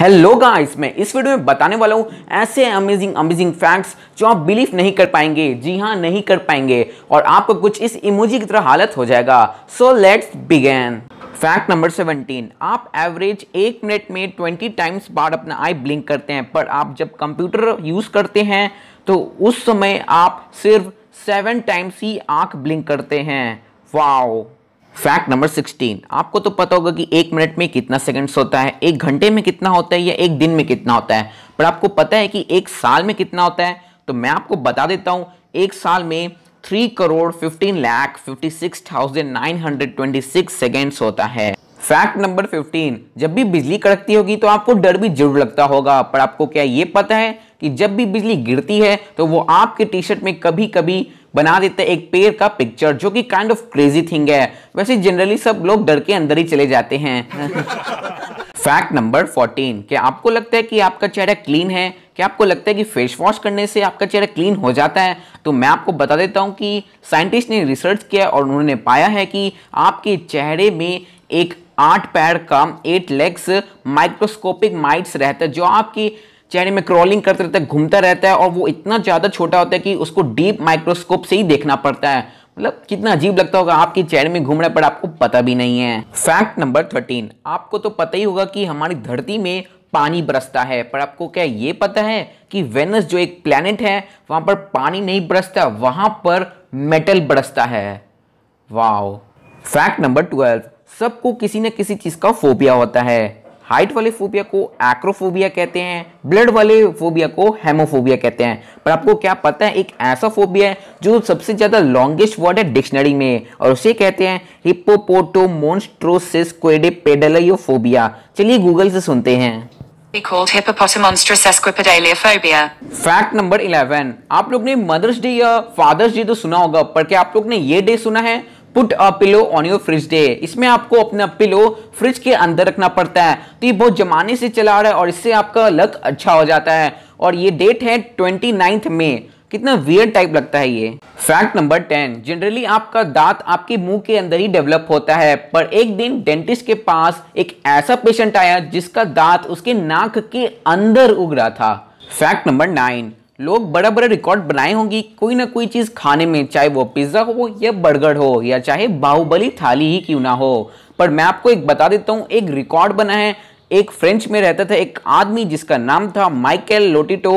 hello guys मैं इस video में बताने वाला हूँ ऐसे अमेजिंग अमेजिंग फैक्ट्स जो आप बिलीव नहीं कर पाएंगे जी हाँ नहीं कर पाएंगे और आपको कुछ इस इमोजी की तरह हालत हो जाएगा so let's begin fact number 17 आप एवरेज एक मिनट में 20 टाइम्स बार अपना आई ब्लिंक करते हैं पर आप जब कंप्यूटर यूज़ करते हैं तो उस समय आप सिर्फ सेवन टाइम्स ही आँख ब्लिंक करते हैं वाओ फैक्ट नंबर 16 आपको तो पता होगा कि एक मिनट में कितना सेकंड्स होता है एक घंटे में कितना होता है या एक दिन में कितना होता है पर आपको पता है कि एक साल में कितना होता है तो मैं आपको बता देता हूँ एक साल में three crore fifteen lakh fifty six thousand nine hundred twenty six seconds होता है फैक्ट नंबर 15 जब भी बिजली कड़कती होगी तो आपको डर भी जरूर लगता होगा पर आपको क्या ये पता है कि जब भी बिजली गिरती है तो वो आपके टी शर्ट में कभी कभी बना देते हैं एक पेड़ का पिक्चर जो कि काइंड ऑफ क्रेजी थिंग है वैसे जनरली सब लोग डर के अंदर ही चले जाते हैं फैक्ट नंबर 14 क्या आपको लगता है कि आपका चेहरा क्लीन है क्या आपको लगता है कि फेस वॉश करने से आपका चेहरा क्लीन हो जाता है तो मैं आपको बता देता हूँ कि साइंटिस्ट ने रिसर्च किया और उन्होंने पाया है कि आपके चेहरे में एक आठ पैर का एट लेग्स माइक्रोस्कोपिक माइट्स रहता है जो आपकी चेहरे में क्रॉलिंग करते रहता है घूमता रहता है और वो इतना ज़्यादा छोटा होता है कि उसको डीप माइक्रोस्कोप से ही देखना पड़ता है मतलब कितना अजीब लगता होगा आपके चेहरे में घूम रहा पर आपको पता भी नहीं है फैक्ट नंबर थर्टीन आपको तो पता ही होगा कि हमारी धरती में पानी बरसता है पर आपको क्या ये पता है कि वेनस जो एक प्लेनेट है वहां पर पानी नहीं बरसता वहां पर मेटल बरसता है वाओ फैक्ट नंबर ट्वेल्व सबको किसी न किसी चीज़ का फोबिया होता है हाइट वाले फोबिया को एक्रोफोबिया कहते हैं ब्लड वाले फोबिया को हेमोफोबिया कहते हैं पर आपको क्या पता है एक ऐसा फोबिया है जो सबसे ज़्यादा लॉन्गेस्ट वर्ड है डिक्शनरी में और उसे कहते हैं हिप्पोपोटोमोन्स्ट्रोसिस चलिए गूगल से सुनते हैं फैक्ट नंबर 11 आप लोग ने मदर्स डे या फादर्स डे तो सुना होगा पर क्या आप लोग ने ये डे सुना है put a pillow on your fridge day इसमें आपको अपना पिलो फ्रिज के अंदर रखना पड़ता है तो ये बहुत जमाने से चला आ रहा है और इससे आपका लक अच्छा हो जाता है और ये डेट है ट्वेंटी नाइन्थ मे कितना वियर टाइप लगता है ये फैक्ट नंबर टेन जनरली आपका दांत आपके मुंह के अंदर ही डेवलप होता है पर एक दिन डेंटिस्ट के पास एक ऐसा पेशेंट आया जिसका दांत उसके नाक के अंदर उग रहा था फैक्ट नंबर नाइन लोग बड़ा बड़ा रिकॉर्ड बनाए होंगे कोई ना कोई चीज़ खाने में चाहे वो पिज़्ज़ा हो या बर्गर हो या चाहे बाहुबली थाली ही क्यों ना हो पर मैं आपको एक बता देता हूँ एक रिकॉर्ड बना है एक फ्रेंच में रहता था एक आदमी जिसका नाम था माइकल लोटिटो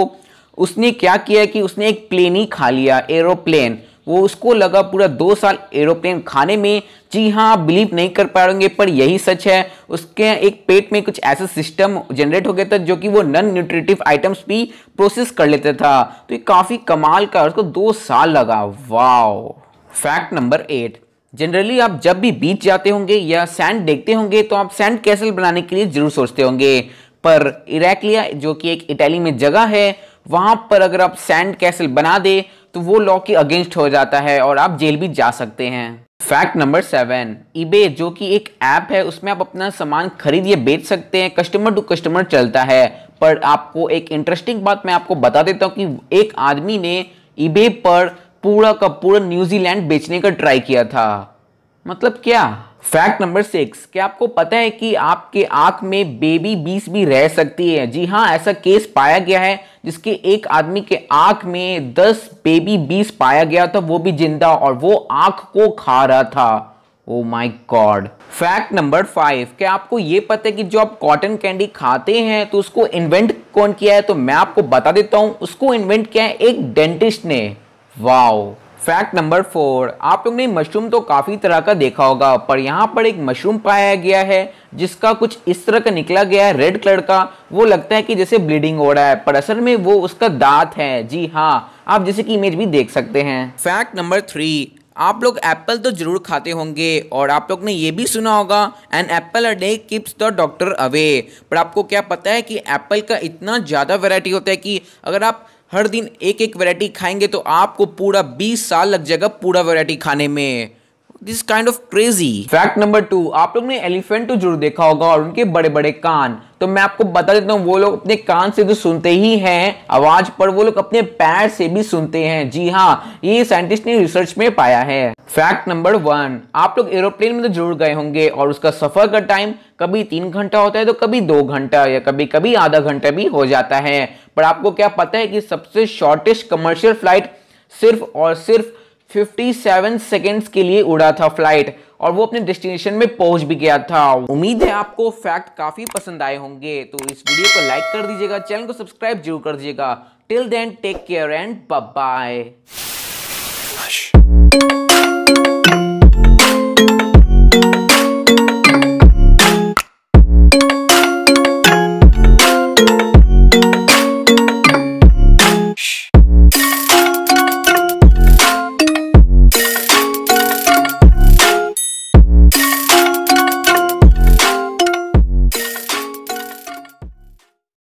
उसने क्या किया कि उसने एक प्लेन ही खा लिया एरोप्लेन वो उसको लगा पूरा दो साल एरोप्लेन खाने में जी हाँ आप बिलीव नहीं कर पाएंगे पर यही सच है उसके एक पेट में कुछ ऐसा सिस्टम जनरेट हो गया था जो कि वो नॉन न्यूट्रिटिव आइटम्स भी प्रोसेस कर लेता था तो ये काफ़ी कमाल का उसको दो साल लगा wow fact number eight generally आप जब भी बीच जाते होंगे या सैंड देखते होंगे तो आप सैंड कैसल बनाने के लिए ज़रूर सोचते होंगे पर इराकलिया जो कि एक इटली में जगह है वहाँ पर अगर आप सैंड कैसल बना दे तो वो लॉ के अगेंस्ट हो जाता है और आप जेल भी जा सकते हैं फैक्ट नंबर सेवन ईबे जो कि एक ऐप है उसमें आप अपना सामान खरीद या बेच सकते हैं कस्टमर टू कस्टमर चलता है पर आपको एक इंटरेस्टिंग बात मैं आपको बता देता हूँ कि एक आदमी ने ईबे पर पूरा का पूरा न्यूजीलैंड बेचने का ट्राई किया था मतलब क्या फैक्ट नंबर सिक्स क्या आपको पता है कि आपके आंख में बेबी बीस भी रह सकती है जी हाँ ऐसा केस पाया गया है जिसके एक आदमी के आंख में दस बेबी बीस पाया गया था वो भी जिंदा और वो आंख को खा रहा था oh my god fact number five क्या आपको ये पता है कि जो आप कॉटन कैंडी खाते हैं तो उसको इन्वेंट कौन किया है तो मैं आपको बता देता हूँ उसको इन्वेंट किया है एक डेंटिस्ट ने वाओ फैक्ट नंबर फोर आप लोग ने मशरूम तो काफ़ी तरह का देखा होगा पर यहाँ पर एक मशरूम पाया गया है जिसका कुछ इस तरह का निकला गया है रेड कलर का वो लगता है कि जैसे ब्लीडिंग हो रहा है पर असल में वो उसका दांत है जी हाँ आप जैसे की इमेज भी देख सकते हैं फैक्ट नंबर थ्री आप लोग एप्पल तो जरूर खाते होंगे और आप लोग ने ये भी सुना होगा an apple a day keeps the doctor away पर आपको क्या पता है कि एप्पल का इतना ज़्यादा वैरायटी होता है कि अगर आप हर दिन एक एक वैरायटी खाएंगे तो आपको पूरा बीस साल लग जाएगा पूरा वैरायटी खाने में this kind of crazy fact number two आप लोग ने एलिफेंट तो जरूर देखा होगा और उनके बड़े बड़े कान तो मैं आपको बता देता हूँ वो लोग अपने कान से तो सुनते ही हैं आवाज पर वो लोग अपने पैर से भी सुनते हैं जी हाँ ये साइंटिस्ट ने रिसर्च में पाया है फैक्ट नंबर वन आप लोग एरोप्लेन में तो जरूर गए होंगे और उसका सफर का टाइम कभी तीन घंटा होता है तो कभी दो घंटा या कभी कभी आधा घंटा भी हो जाता है पर आपको क्या पता है कि सबसे शॉर्टेस्ट कमर्शियल फ्लाइट सिर्फ और सिर्फ 57 सेकेंड्स के लिए उड़ा था फ्लाइट और वो अपने डेस्टिनेशन में पहुंच भी गया था उम्मीद है आपको फैक्ट काफी पसंद आए होंगे तो इस वीडियो को लाइक कर दीजिएगा चैनल को सब्सक्राइब जरूर कर दीजिएगा till then take care and bye